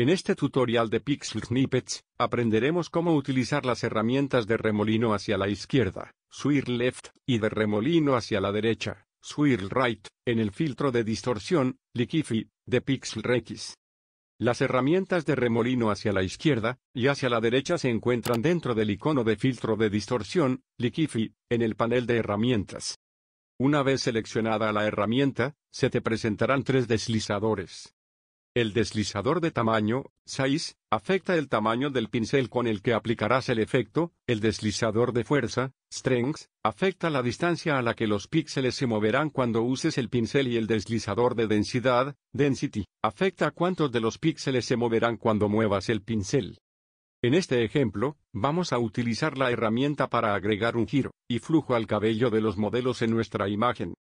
En este tutorial de Pixel Snippets, aprenderemos cómo utilizar las herramientas de remolino hacia la izquierda, swirl left, y de remolino hacia la derecha, swirl right, en el filtro de distorsión, Liquify, de Pixel Rex. Las herramientas de remolino hacia la izquierda y hacia la derecha se encuentran dentro del icono de filtro de distorsión, Liquify, en el panel de herramientas. Una vez seleccionada la herramienta, se te presentarán tres deslizadores. El deslizador de tamaño, size, afecta el tamaño del pincel con el que aplicarás el efecto, el deslizador de fuerza, strength, afecta la distancia a la que los píxeles se moverán cuando uses el pincel y el deslizador de densidad, density, afecta cuántos de los píxeles se moverán cuando muevas el pincel. En este ejemplo, vamos a utilizar la herramienta para agregar un giro y flujo al cabello de los modelos en nuestra imagen.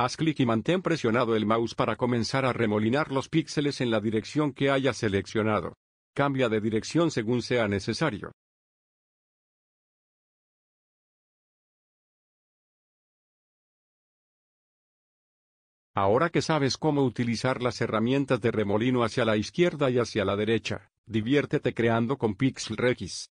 Haz clic y mantén presionado el mouse para comenzar a remolinar los píxeles en la dirección que haya seleccionado. Cambia de dirección según sea necesario. Ahora que sabes cómo utilizar las herramientas de remolino hacia la izquierda y hacia la derecha, diviértete creando con Pixel Regis.